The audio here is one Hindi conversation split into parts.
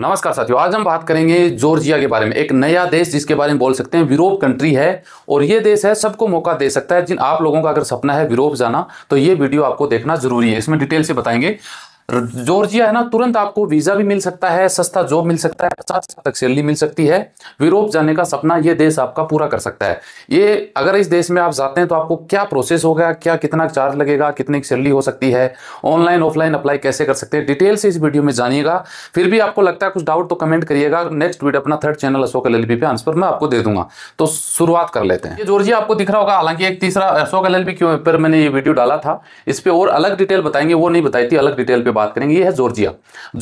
नमस्कार साथियों आज हम बात करेंगे जॉर्जिया के बारे में एक नया देश जिसके बारे में बोल सकते हैं यूरोप कंट्री है और ये देश है सबको मौका दे सकता है जिन आप लोगों का अगर सपना है यूरोप जाना तो ये वीडियो आपको देखना जरूरी है इसमें डिटेल से बताएंगे जॉर्जिया है ना तुरंत आपको वीजा भी मिल सकता है सस्ता जॉब मिल सकता है पचास तक सैलरी मिल सकती है यूरोप जाने का सपना ये देश आपका पूरा कर सकता है ये अगर इस देश में आप जाते हैं तो आपको क्या प्रोसेस होगा क्या कितना चार्ज लगेगा कितनी सैलरी हो सकती है ऑनलाइन ऑफलाइन अप्लाई कैसे कर सकते हैं डिटेल से इस वीडियो में जानिएगा फिर भी आपको लगता है कुछ डाउट तो कमेंट करिएगा नेक्स्ट वीडियो अपना थर्ड चैनल अशोक एल पे आंसर मैं आपको दे दूंगा तो शुरुआत कर लेते हैं जॉर्जिया आपको दिख रहा होगा हालांकि एक तीसरा अशोक एल पर मैंने ये वीडियो डाला था इस पर और अलग डिटेल बताएंगे वो नहीं बताई थी अलग डिटेल पर में बात करेंगे ये है जॉर्जिया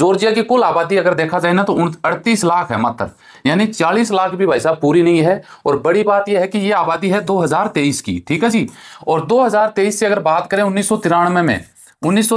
जॉर्जिया की कुल आबादी अगर देखा जाए ना तो अड़तीस लाख है मात्र यानी चालीस लाख भी भाई साहब पूरी नहीं है और बड़ी बात यह है कि ये आबादी है दो की ठीक है जी और दो से अगर बात करें उन्नीस में उन्नीस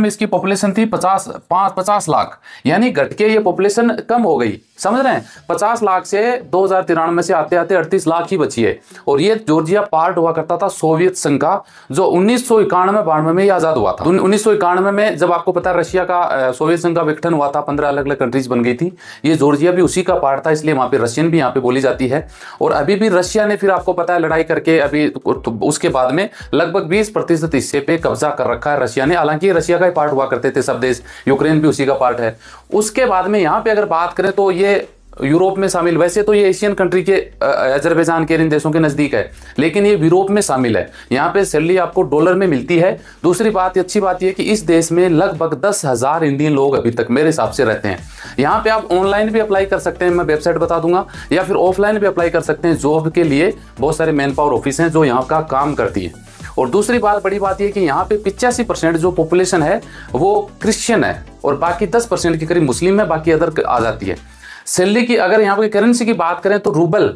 में इसकी पॉपुलेशन थी पचास पांच पचास लाख यानी घट के ये पॉपुलेशन कम हो गई समझ रहे हैं पचास लाख से दो हजार तिरानवे से आते आते अड़तीस लाख ही बची है और ये जॉर्जिया पार्ट हुआ करता था सोवियत संघ का जो उन्नीस सौ इक्यानवे बानवे में आजाद हुआ था उन्नीस सौ इक्यानवे में जब आपको पता रशिया का सोवियत संघ का विघटन हुआ था पंद्रह अलग अलग कंट्रीज बन गई थी ये जॉर्जिया भी उसी का पार्ट था इसलिए वहां पर रशियन भी यहाँ पे बोली जाती है और अभी भी रशिया ने फिर आपको पता है लड़ाई करके अभी उसके बाद में लगभग बीस प्रतिशत हिस्से पे कब्जा कर रखा है रशिया यानी हालांकि रशिया का ही पार्ट हुआ करते थे सब देश यूक्रेन भी उसी का पार्ट है उसके बाद में यहाँ पे अगर बात करें तो ये यूरोप में शामिल वैसे तो ये एशियन कंट्री के अजरबैजान के इन देशों के नज़दीक है लेकिन ये यूरोप में शामिल है यहाँ पे सैलरी आपको डॉलर में मिलती है दूसरी बात अच्छी बात ये कि इस देश में लगभग दस हज़ार इंडियन लोग अभी तक मेरे हिसाब से रहते हैं यहाँ पे आप ऑनलाइन भी अप्लाई कर सकते हैं मैं वेबसाइट बता दूंगा या फिर ऑफलाइन भी अप्लाई कर सकते हैं जॉब के लिए बहुत सारे मैन पावर ऑफिस हैं जो यहाँ का काम करती है और दूसरी बात बड़ी बात यह कि यहाँ पे पिचासी परसेंट जो पॉपुलेशन है वो क्रिश्चियन है और बाकी दस परसेंट के करीब मुस्लिम है बाकी अदर आ जाती है सैलरी की अगर यहाँ पे करेंसी की बात करें तो रूबल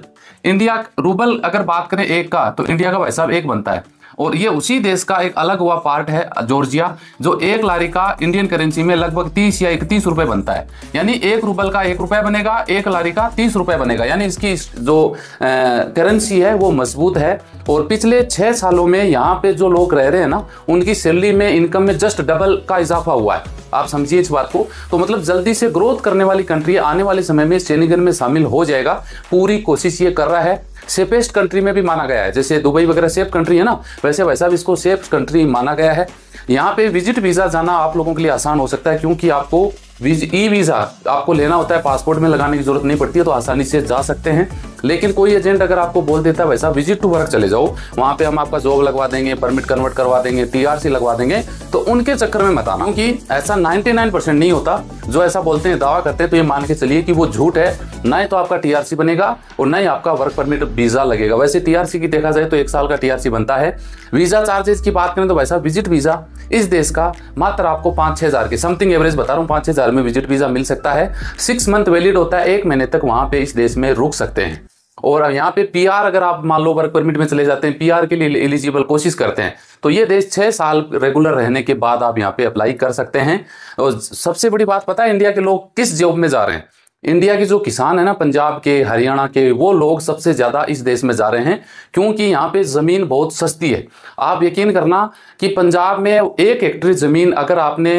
इंडिया रूबल अगर बात करें एक का तो इंडिया का भाई साहब एक बनता है और ये उसी देश का एक अलग हुआ पार्ट है जॉर्जिया जो एक लारी का इंडियन करेंसी में लगभग तीस या इकतीस रुपए बनता है यानी एक रूबल का एक रुपए बनेगा एक लारी का तीस रुपए बनेगा यानी इसकी जो करेंसी है वो मजबूत है और पिछले छह सालों में यहाँ पे जो लोग रह रहे हैं ना उनकी सैलरी में इनकम में जस्ट डबल का इजाफा हुआ है आप समझिए इस बात को तो मतलब जल्दी से ग्रोथ करने वाली कंट्री आने वाले समय में इस में शामिल हो जाएगा पूरी कोशिश ये कर रहा है सेफेस्ट कंट्री में भी माना गया है जैसे दुबई वगैरह सेफ कंट्री है ना वैसे वैसा भी इसको सेफ कंट्री माना गया है यहाँ पे विजिट वीज़ा जाना आप लोगों के लिए आसान हो सकता है क्योंकि आपको ई वीज़ा आपको लेना होता है पासपोर्ट में लगाने की जरूरत नहीं पड़ती है तो आसानी से जा सकते हैं लेकिन कोई एजेंट अगर आपको बोल देता है वैसा विजिट टू वर्क चले जाओ वहां पे हम आपका जॉब लगवा देंगे परमिट कन्वर्ट करवा देंगे टीआरसी लगवा देंगे तो उनके चक्कर में मत आना कि ऐसा 99% नहीं होता जो ऐसा बोलते हैं दावा करते हैं तो ये मान के चलिए कि वो झूठ है ना ही तो आपका टीआरसी बनेगा और ना ही आपका वर्क परमिट वीजा लगेगा वैसे टीआरसी की देखा जाए तो एक साल का टीआरसी बनता है वीजा चार्जेस की बात करें तो वैसा विजिट वीजा इस देश का मात्र आपको पांच छह हज़ार के समथिंग एवरेज बता रहा हूँ पांच छः हज़ार में विजिट वीज़ा मिल सकता है सिक्स मंथ वैलिड होता है एक महीने तक वहां पे इस देश में रुक सकते हैं और यहाँ पे पीआर अगर आप मान लो वर्क परमिट में चले जाते हैं पीआर के लिए एलिजिबल कोशिश करते हैं तो ये देश छह साल रेगुलर रहने के बाद आप यहाँ पे अप्लाई कर सकते हैं और सबसे बड़ी बात पता है इंडिया के लोग किस जॉब में जा रहे हैं इंडिया के जो किसान है ना पंजाब के हरियाणा के वो लोग सबसे ज़्यादा इस देश में जा रहे हैं क्योंकि यहाँ पे ज़मीन बहुत सस्ती है आप यकीन करना कि पंजाब में एक हेक्टर ज़मीन अगर आपने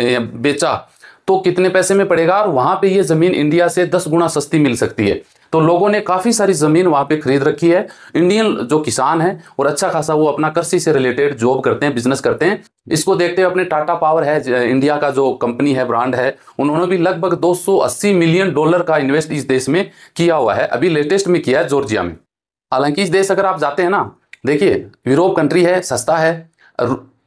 बेचा तो कितने पैसे में पड़ेगा और वहाँ पे ये ज़मीन इंडिया से दस गुना सस्ती मिल सकती है तो लोगों ने काफ़ी सारी ज़मीन वहां पे खरीद रखी है इंडियन जो किसान है और अच्छा खासा वो अपना कृषि से रिलेटेड जॉब करते हैं बिजनेस करते हैं इसको देखते हुए अपने टाटा पावर है इंडिया का जो कंपनी है ब्रांड है उन्होंने भी लगभग 280 मिलियन डॉलर का इन्वेस्ट इस देश में किया हुआ है अभी लेटेस्ट में किया है जॉर्जिया में हालांकि इस देश अगर आप जाते हैं ना देखिए यूरोप कंट्री है सस्ता है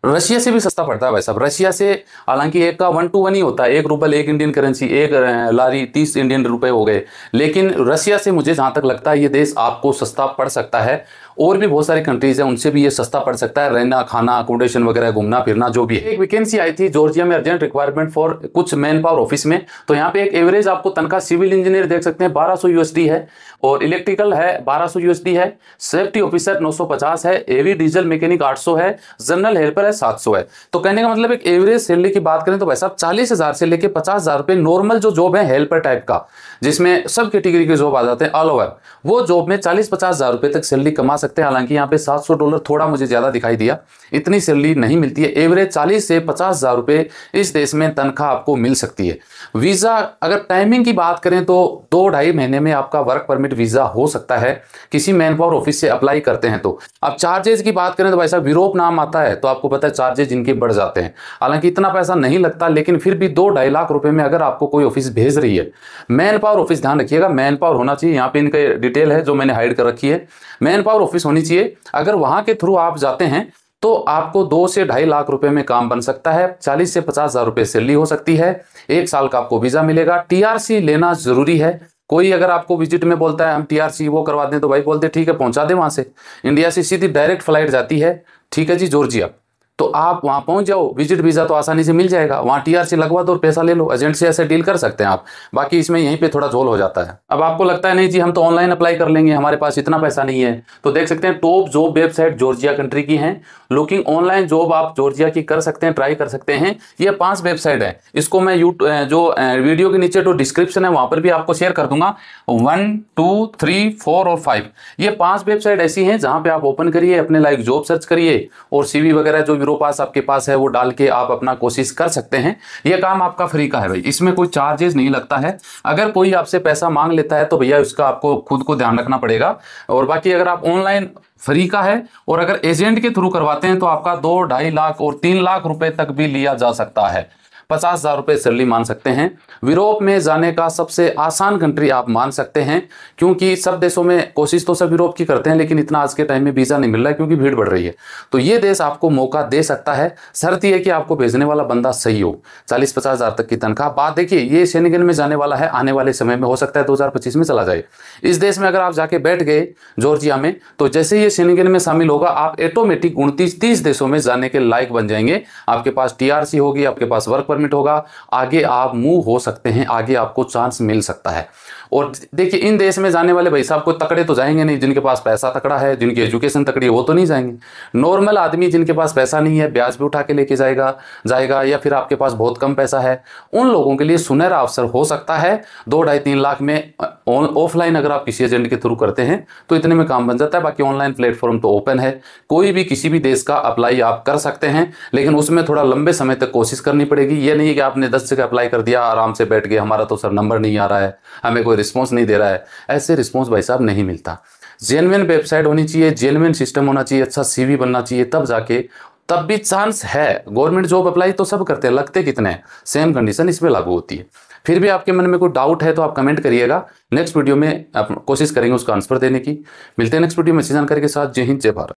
रशिया से भी सस्ता पड़ता है भाई साहब रशिया से हालांकि एक का वन टू वन ही होता है एक रुपये एक इंडियन करेंसी एक लारी तीस इंडियन रुपए हो गए लेकिन रशिया से मुझे जहां तक लगता है ये देश आपको सस्ता पड़ सकता है और भी बहुत सारी कंट्रीज है उनसे भी ये सस्ता पड़ सकता है रहना खाना अकोमोडेशन वगैरह घूमना फिरना जो भी है एक वैकेंसी आई थी जॉर्जिया में अर्जेंट रिक्वायरमेंट फॉर कुछ मैन पावर ऑफिस में तो यहाँ पे एक एवरेज आपको तनखा सिविल इंजीनियर देख सकते हैं बारह सौ यूएसडी है और इलेक्ट्रिकल है बारह सौ यूएसडी है सेफ्टी ऑफिसर नौ सौ पचास है एवी डीजल मैकेनिक आठ सौ है जनरल हेल्पर है सात सौ है तो कहने का मतलब एक एवरेज सैलरी की बात करें तो भाई साहब चालीस हजार से लेकर पचास हजार नॉर्मल जो जॉब है हेल्पर टाइप का जिसमें सब कैटेगरी के जॉब आ जाते हैं ऑल ओवर वो जॉब में चालीस पचास हजार रुपए तक सैलरी कमा सकते हैं हालांकि यहाँ पे 700 डॉलर थोड़ा मुझे ज़्यादा दिखाई दिया इतनी सैलरी नहीं मिलती है एवरेज 40 से पचास हज़ार रुपये इस देश में तनख्वाह आपको मिल सकती है वीज़ा अगर टाइमिंग की बात करें तो दो ढाई महीने में आपका वर्क परमिट वीज़ा हो सकता है किसी मैन पावर ऑफिस से अप्लाई करते हैं तो अब चार्जेज की बात करें तो भाई साहब यूरोप नाम आता है तो आपको पता है चार्जेज इनके बढ़ जाते हैं हालांकि इतना पैसा नहीं लगता लेकिन फिर भी दो ढाई लाख रुपए में अगर आपको कोई ऑफिस भेज रही है मैन पावर ऑफिस ध्यान रखिएगा मैन पावर होना चाहिए यहाँ पे इनका डिटेल है जो मैंने हाइड कर रखी है मैन पावर ऑफिस होनी चाहिए अगर वहां के थ्रू आप जाते हैं तो आपको दो से ढाई लाख रुपए में काम बन सकता है चालीस से पचास हजार रुपए सैलरी हो सकती है एक साल का आपको वीजा मिलेगा टीआरसी लेना जरूरी है कोई अगर आपको विजिट में बोलता है हम टीआरसी वो करवा दें तो भाई बोलते ठीक है पहुंचा दे वहां से इंडिया से सीधी डायरेक्ट फ्लाइट जाती है ठीक है जी जॉर्जिया तो आप वहां पहुंच जाओ विजिट वीज़ा तो आसानी से मिल जाएगा वहां टीआरसी लगवा दो और पैसा ले लो एजेंट से ऐसे डील कर सकते हैं आप बाकी इसमें यहीं पे थोड़ा झोल हो जाता है अब आपको लगता है नहीं जी हम तो ऑनलाइन अप्लाई कर लेंगे हमारे पास इतना पैसा नहीं है तो देख सकते हैं top job website Georgia country की है लुकिंग ऑनलाइन जॉब आप जॉर्जिया की कर सकते हैं ट्राई कर सकते हैं ये पांच वेबसाइट है इसको मैं यू जो वीडियो के नीचे जो डिस्क्रिप्शन है वहां पर भी आपको शेयर कर दूंगा वन टू थ्री फोर और फाइव ये पांच वेबसाइट ऐसी है जहाँ पे आप ओपन करिए अपने लाइक जॉब सर्च करिए और सीवी वगैरह जो पास आपके पास है वो डाल के आप अपना कोशिश कर सकते हैं ये काम आपका फ्री का है भाई इसमें कोई चार्जेस नहीं लगता है अगर कोई आपसे पैसा मांग लेता है तो भैया उसका आपको खुद को ध्यान रखना पड़ेगा और बाकी अगर आप ऑनलाइन फ्री का है और अगर एजेंट के थ्रू करवाते हैं तो आपका दो ढाई लाख और तीन लाख रुपए तक भी लिया जा सकता है पचास हज़ार रुपये सैलरी मान सकते हैं यूरोप में जाने का सबसे आसान कंट्री आप मान सकते हैं क्योंकि सब देशों में कोशिश तो सब यूरोप की करते हैं लेकिन इतना आज के टाइम में वीज़ा नहीं मिल रहा है क्योंकि भीड़ बढ़ रही है तो ये देश आपको मौका दे सकता है शर्त यह कि आपको भेजने वाला बंदा सही हो चालीस पचास हज़ार तक की तनख्वाह बात देखिए ये शेनगन में जाने वाला है आने वाले समय में हो सकता है दो में चला जाए इस देश में अगर आप जाके बैठ गए जॉर्जिया में तो जैसे ये शेनगन में शामिल होगा आप ऑटोमेटिक उनतीस तीस देशों में जाने के लायक बन जाएंगे आपके पास टीआरसी होगी आपके पास वर्क परमिट होगा आगे आप मूव हो सकते हैं आगे आपको चांस मिल सकता है और देखिए इन देश में जाने वाले भाई साहब को तकड़े तो जाएंगे नहीं जिनके पास पैसा तकड़ा है जिनकी एजुकेशन तकड़ी है वो तो नहीं जाएंगे नॉर्मल आदमी जिनके पास पैसा नहीं है ब्याज भी उठा के लेके जाएगा जाएगा या फिर आपके पास बहुत कम पैसा है उन लोगों के लिए सुनहरा अवसर हो सकता है दो ढाई तीन लाख में ऑफलाइन अगर आप किसी एजेंट के थ्रू करते हैं तो इतने में काम बन जाता है बाकी ऑनलाइन प्लेटफॉर्म तो ओपन है कोई भी किसी भी देश का अप्लाई आप कर सकते हैं लेकिन उसमें थोड़ा लंबे समय तक कोशिश करनी पड़ेगी ये नहीं कि आपने दस जगह अप्लाई कर दिया आराम से बैठ गए हमारा तो सर नंबर नहीं आ रहा है हमें कोई कोई रिस्पॉन्स नहीं दे रहा है ऐसे रिस्पॉन्स भाई साहब नहीं मिलता जेनविन वेबसाइट होनी चाहिए जेनविन सिस्टम होना चाहिए अच्छा सीवी बनना चाहिए तब जाके तब भी चांस है गवर्नमेंट जॉब अप्लाई तो सब करते हैं लगते कितने हैं सेम कंडीशन इसमें लागू होती है फिर भी आपके मन में कोई डाउट है तो आप कमेंट करिएगा नेक्स्ट वीडियो में आप कोशिश करेंगे उसका आंसर देने की मिलते हैं नेक्स्ट वीडियो में अच्छी जानकारी के साथ जय हिंद जय भारत